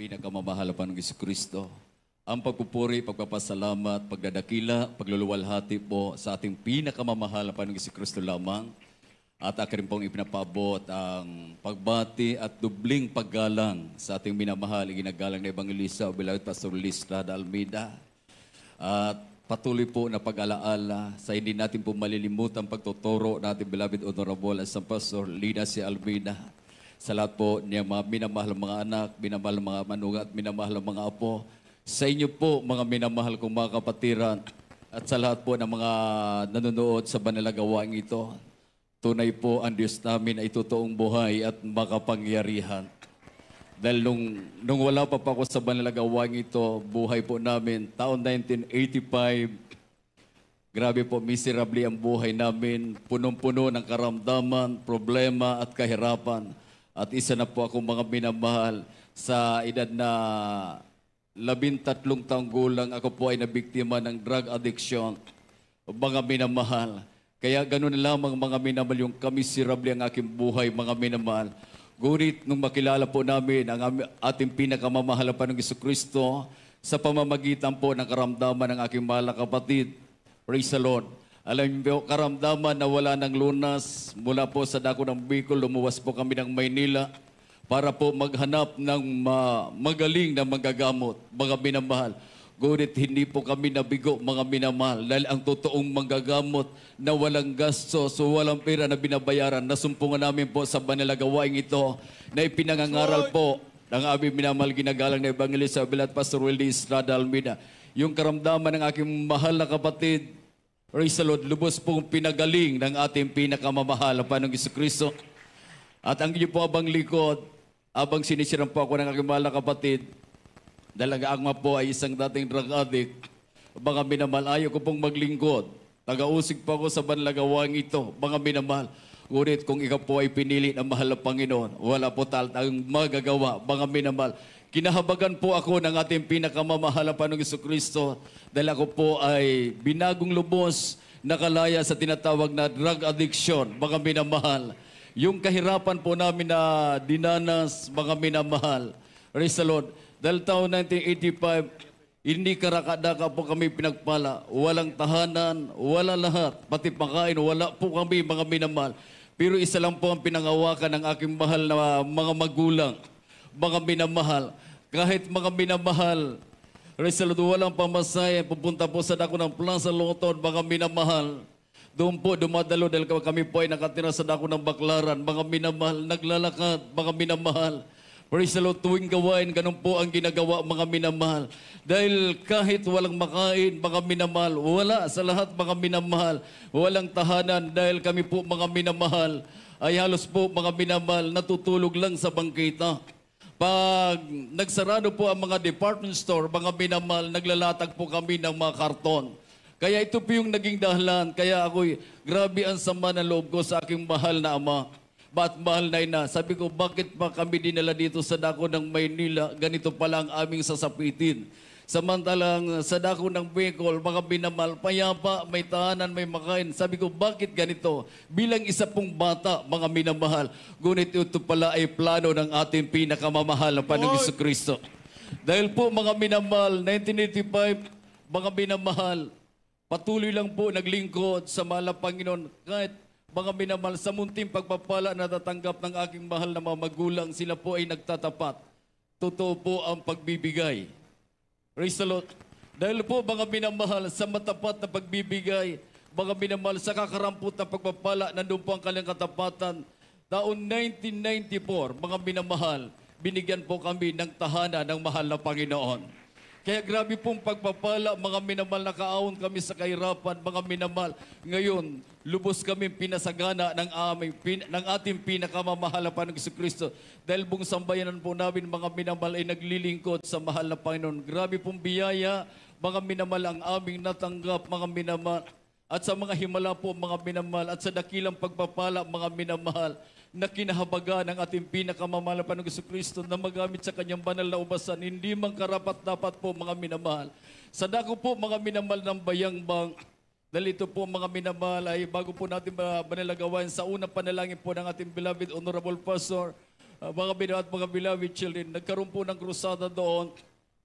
pinakamamahal pa ng Kristo. Ang pagpupuri, pagpapasalamat, pagdadakila, pagluluwalhati po sa ating pinakamamahal pa ng Kristo lamang. At akin pong ipinapabot ang pagbati at dubling paggalang sa ating minamahal, ginagalang na Ebangelista o Bilawit Pastor Listrada Almeida. At patuloy po na pag-alaala sa hindi natin po malilimutan pagtuturo natin, Bilawit Honorable, as Pastor Lina si Almeida sa lahat po niya mga minamahal mga anak, minamahal mga manuga at minamahal mga apo. Sa inyo po mga minamahal kong mga kapatiran at sa lahat po ng mga nanonood sa banalagawaing ito. Tunay po ang Diyos namin ay totoong buhay at makapangyarihan. Dahil nung, nung wala pa pa ako sa banalagawaing ito, buhay po namin, taon 1985, grabe po, miserable ang buhay namin, punong-puno ng karamdaman, problema at kahirapan. At isa na po akong mga minamahal sa edad na labintatlong taong gulang ako po ay nabiktima ng drug addiction. Mga minamahal. Kaya ganun lamang mga minamahal yung kamiserable ang aking buhay mga minamahal. Ngunit nung makilala po namin ang ating pinakamamahal pa ng Iso Kristo sa pamamagitan po ng karamdaman ng aking mahal na kapatid. Praise the Lord alam po, karamdaman na wala ng lunas mula po sa dako ng Bicol, lumuwas po kami ng Maynila para po maghanap ng ma magaling na magagamot, mga minamahal. Ngunit hindi po kami nabigo, mga minamahal, dahil ang totoong manggagamot na walang gasto, so walang pera na binabayaran, nasumpungan namin po sa banalagawaing ito na ipinangangaral po ng aming minamahal ginagalang na Evangelist Abel at Pastor Willie Estrada Almina. Yung karamdaman ng aking mahal na kapatid, Praise the Lord, lubos pong pinagaling ng ating pinakamamahal, na Panginoong Kristo. At ang inyo po abang likod, abang sinisiran po ako ng aking mahal na kapatid, dahil ang agma po ay isang dating drug addict, mga minamahal, ayaw ko pong maglingkod. Nagausig pa ako sa banlagawang ito, mga minamahal. Ngunit kung ikaw po ay pinili ng mahal na Panginoon, wala po talagang ang magagawa, mga minamahal. Kinahabagan po ako ng ating pinakamamahal na Panginoong Kristo dahil ako po ay binagong lubos nakalaya sa tinatawag na drug addiction, mga minamahal. Yung kahirapan po namin na dinanas, mga minamahal. Praise the Lord. Dahil taon 1985, hindi karakadaka po kami pinagpala. Walang tahanan, wala lahat. Pati pagkain, wala po kami, mga minamahal. Pero isa lang po ang pinangawakan ng aking mahal na mga magulang mga minamahal. Kahit mga minamahal, Rizaldo, walang pamasaya. Pupunta po sa dako ng Plaza Lungtod, mga minamahal. Doon po dumadalo dahil kami po ay nakatira sa dako ng Baklaran. Mga minamahal, naglalakad, mga minamahal. Praise tuwing gawain, ganun po ang ginagawa mga minamahal. Dahil kahit walang makain, mga minamahal, wala sa lahat mga minamahal, walang tahanan dahil kami po mga minamahal ay halos po mga minamahal natutulog lang sa bangkita. Pag nagsarado po ang mga department store, mga binamal, naglalatag po kami ng mga karton. Kaya ito po yung naging dahilan. Kaya ako'y grabe ang sama ng loob ko sa aking mahal na ama. Ba't mahal na ina? Sabi ko, bakit pa kami dinala dito sa dako ng Maynila? Ganito pala ang aming sasapitin. Samantalang uh, sa dako ng Bicol, mga binamal, payapa, may tahanan, may makain. Sabi ko, bakit ganito? Bilang isa pong bata, mga minamahal, ngunit ito pala ay plano ng ating pinakamamahal na Panginoon Kristo. Dahil po mga minamahal, 1985, mga minamahal, patuloy lang po naglingkod sa mahal na Panginoon. Kahit mga minamahal, sa munting pagpapala na tatanggap ng aking mahal na mga magulang, sila po ay nagtatapat. Totoo po ang pagbibigay Praise the Lord. Dahil po mga minamahal sa matapat na pagbibigay, mga minamahal sa kakarampot na pagpapala, nandun po ang kanilang katapatan. Taon 1994, mga minamahal, binigyan po kami ng tahanan ng mahal na Panginoon. Kaya grabe pong pagpapala, mga minamahal na kaawon kami sa kahirapan, mga minamahal. Ngayon, lubos kami pinasagana ng, aming, pin, ng ating pinakamamahal na Panginoon Kristo. Dahil buong sambayanan po namin, mga minamahal, ay naglilingkod sa mahal na Panginoon. Grabe pong biyaya, mga minamahal, ang aming natanggap, mga minamahal. At sa mga himala po, mga minamahal. At sa dakilang pagpapala, mga minamahal na kinahabaga ng ating pinakamamahal na Panginoong Kristo na magamit sa kanyang banal na ubasan, hindi man karapat dapat po mga minamahal. Sadako po mga minamahal ng bayang-bang dalito po mga minamahal ay bago po natin manalagawan sa unang panalangin po ng ating beloved Honorable Pastor, uh, mga binahat, mga beloved children, nagkaroon po ng krusada doon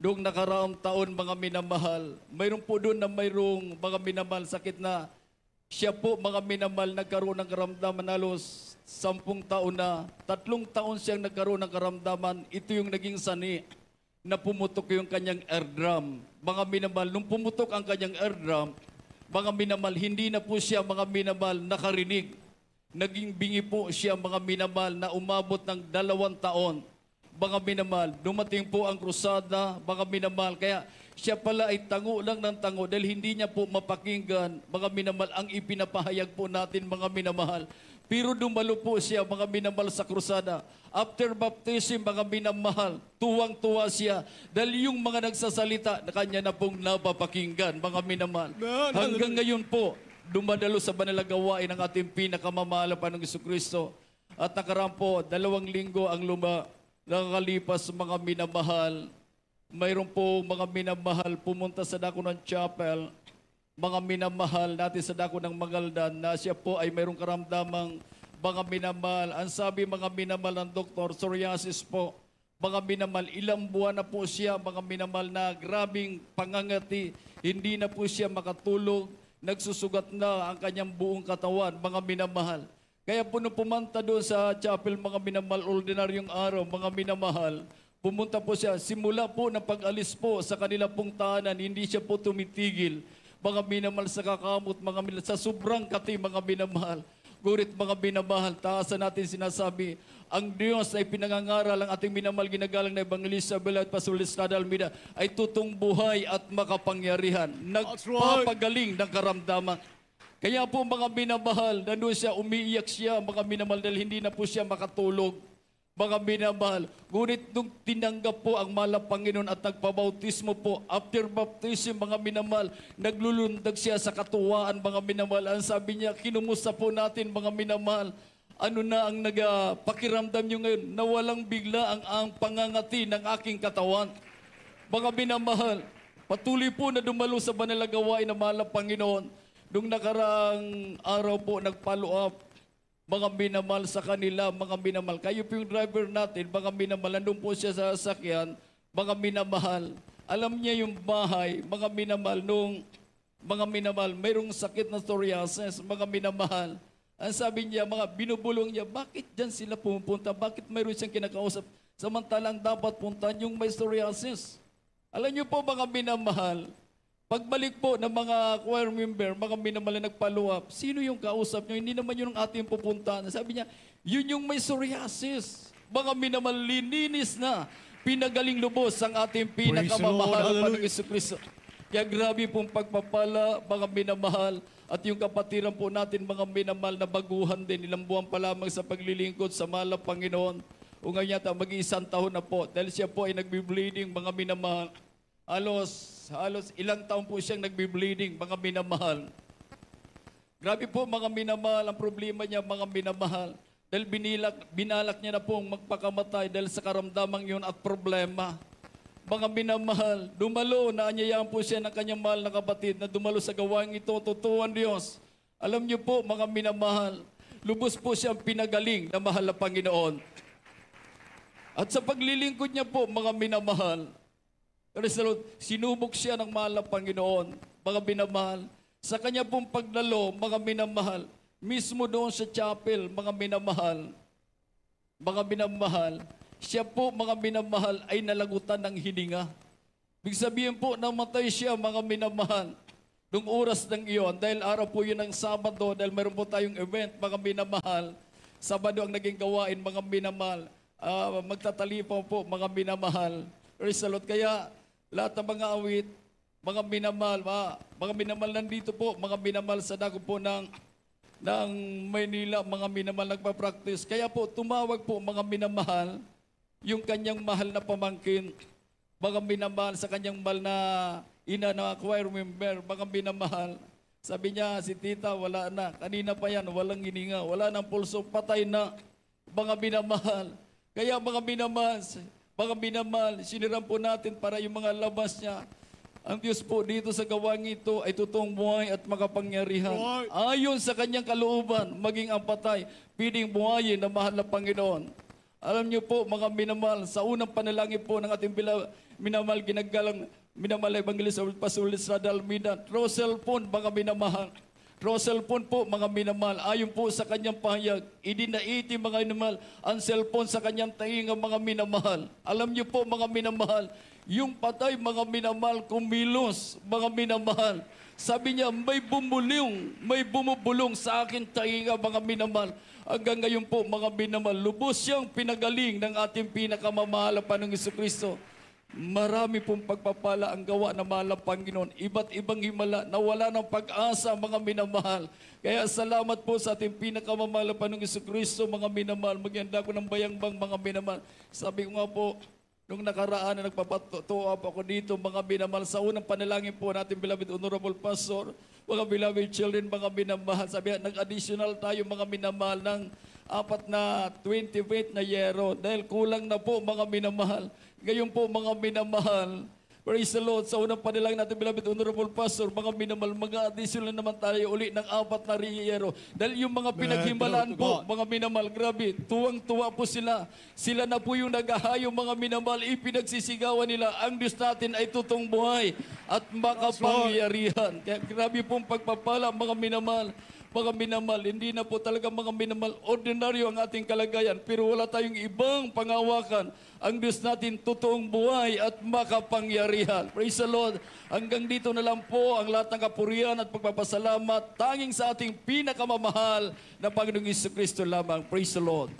noong nakaraang taon mga minamahal. Mayroon po doon na mayroong mga minamahal sakit na siya po mga minamahal nagkaroon ng karamdaman halos sampung taon na, tatlong taon siyang nagkaroon ng karamdaman, ito yung naging sani na pumutok yung kanyang airdrum. Mga minamal, nung pumutok ang kanyang airdrum, mga minamal, hindi na po siya mga minamal nakarinig. Naging bingi po siya mga minamal na umabot ng dalawang taon. Mga minamal, dumating po ang krusada, mga minamal, Kaya siya pala ay tango lang ng tango dahil hindi niya po mapakinggan, mga minamal, ang ipinapahayag po natin, mga minamahal pero dumalo po siya, mga minamahal sa krusada. After baptism, mga minamahal, tuwang-tuwa siya. Dahil yung mga nagsasalita, kanya na pong napapakinggan, mga minamahal. Hanggang ngayon po, dumadalo sa banalagawain ng ating pinakamamahal na Panginoong Kristo. At nakaraan po, dalawang linggo ang luma, nakakalipas mga minamahal. Mayroon po mga minamahal pumunta sa Dako ng Chapel mga minamahal natin sa dako ng Mangaldan na siya po ay mayroong karamdamang mga minamahal. Ang sabi mga minamahal ng doktor, psoriasis po. Mga minamahal, ilang buwan na po siya, mga minamahal na grabing pangangati, hindi na po siya makatulog, nagsusugat na ang kanyang buong katawan, mga minamahal. Kaya po nung pumunta doon sa chapel, mga minamahal, ordinaryong araw, mga minamahal, pumunta po siya, simula po ng pag-alis po sa kanila pong tahanan, hindi siya po tumitigil mga minamahal sa kakamot, mga minamahal sa sobrang kati, mga minamahal. Gurit mga minamahal, taasan natin sinasabi, ang Diyos ay pinangangaral ang ating minamahal ginagalang na Ebangelista Bela at Pastor Listrada Almida ay tutong buhay at makapangyarihan, nagpapagaling ng karamdaman. Kaya po mga binabahal, nandun siya, umiiyak siya, mga minamahal dahil hindi na po siya makatulog mga minamahal. Ngunit nung tinanggap po ang mala Panginoon at nagpabautismo po, after baptism, mga minamahal, naglulundag siya sa katuwaan, mga minamahal. Ang sabi niya, kinumusta po natin, mga minamahal. Ano na ang nagpakiramdam niyo ngayon? Nawalang bigla ang, ang pangangati ng aking katawan. Mga minamahal, patuloy po na dumalo sa banalagawain ng mala Panginoon. Nung nakaraang araw po, nagpalo follow up mga minamal sa kanila, mga minamal. Kayo po yung driver natin, mga minamahal. Nandun po siya sa sasakyan, mga minamahal. Alam niya yung bahay, mga minamal, Nung mga minamal, mayroong sakit na psoriasis, mga minamahal. Ang sabi niya, mga binubulong niya, bakit dyan sila pumupunta? Bakit mayroon siyang kinakausap? Samantalang dapat puntahan yung may psoriasis. Alam niyo po mga minamahal, Pagbalik po ng mga choir member, mga minamala nagpaluwap, sino yung kausap nyo? Hindi naman yun ang ating pupuntahan. Sabi niya, yun yung may psoriasis. Mga minamal, lininis na. Pinagaling lubos ang ating pinakamamahal pa ng Kristo. Kaya grabe pong pagpapala, mga minamahal. At yung kapatiran po natin, mga minamahal na baguhan din. Ilang buwan pa lamang sa paglilingkod sa mahal mala Panginoon. O ngayon yata, mag-iisang taon na po. Dahil siya po ay nagbe-bleeding, mga minamahal. Alos Diyos. Halos ilang taon po siyang nagbe-bleeding, mga minamahal. Grabe po mga minamahal, ang problema niya mga minamahal. Dahil binilak, binalak niya na pong magpakamatay dahil sa karamdamang yun at problema. Mga minamahal, dumalo, naanyayaan po siya ng kanyang mahal na kapatid na dumalo sa gawain ito, totoo ang Diyos. Alam niyo po mga minamahal, lubos po siyang pinagaling na mahal na Panginoon. At sa paglilingkod niya po, mga minamahal, Praise the Lord. Sinubok siya ng mahal ng Panginoon, mga minamahal. Sa kanya pong paglalo, mga minamahal. Mismo doon sa chapel, mga minamahal. Mga minamahal. Siya po, mga minamahal, ay nalagutan ng hininga. Ibig sabihin po, namatay siya, mga minamahal. Nung oras ng iyon, dahil araw po yun ang Sabado, dahil meron po tayong event, mga minamahal. Sabado ang naging gawain, mga minamahal. Uh, ah, magtatalipaw po, mga minamahal. Praise the Lord. Kaya lahat ng mga awit, mga minamal, mga, mga minamal nandito po, mga minamal sa dako po ng ng Maynila, mga minamal nagpa-practice. Kaya po, tumawag po mga minamahal, yung kanyang mahal na pamangkin, mga minamahal sa kanyang mahal na ina na choir member, mga minamahal. Sabi niya, si tita, wala na. Kanina pa yan, walang hininga, wala ng pulso, patay na. Mga minamahal. Kaya mga minamahal, mga minamahal, siniram po natin para yung mga labas niya. Ang Diyos po dito sa gawang ito ay totoong buhay at makapangyarihan. Ayon sa kanyang kalooban, maging ang patay, piling buhayin na mahal na Panginoon. Alam niyo po, mga minamahal, sa unang panalangin po ng ating bila, minamahal ginagalang minamahal Evangelist Pastor Listrada Almina, Rosel po, mga minamahal, Cross cellphone po, mga minamahal, ayon po sa kanyang pahayag, idinaiti mga minamahal ang cellphone sa kanyang tainga mga minamahal. Alam niyo po mga minamahal, yung patay mga minamahal kumilos mga minamahal. Sabi niya, may bumulong, may bumubulong sa akin tainga mga minamahal. Hanggang ngayon po mga minamahal, lubos siyang pinagaling ng ating pinakamamahal Panginoong Kristo. Marami pong pagpapala ang gawa ng mahal ng Panginoon. Iba't ibang himala na wala ng pag-asa ang mga minamahal. Kaya salamat po sa ating pinakamamahal na Panginoong Kristo, mga minamahal. Magyanda ko ng bayang-bang mga minamahal. Sabi ko nga po, Nung nakaraan na nagpapatuwa po ako dito, mga minamahal, sa unang panalangin po natin, beloved Honorable Pastor, mga beloved children, mga minamahal. sabi nag-additional tayo mga minamahal ng apat na 20 feet na yero dahil kulang na po mga minamahal. Ngayon po mga minamahal, Praise the Lord. Sa unang panilangin natin, beloved Honorable Pastor, mga minamahal, mga additional naman tayo uli ng apat na riyero. Dahil yung mga pinaghimalaan po, mga minamahal, grabe, tuwang-tuwa po sila. Sila na po yung naghahayo, mga minamahal, ipinagsisigawan nila. Ang Diyos natin ay tutong buhay at makapangyarihan. Kaya grabe pong pagpapala, mga minamahal, mga minamahal, hindi na po talaga mga minamahal, ordinaryo ang ating kalagayan, pero wala tayong ibang pangawakan. Ang Diyos natin, totoong buhay at makapangyarihan. Praise the Lord. Hanggang dito na lang po ang lahat ng kapurihan at pagpapasalamat, tanging sa ating pinakamamahal na Panginoong Kristo lamang. Praise the Lord.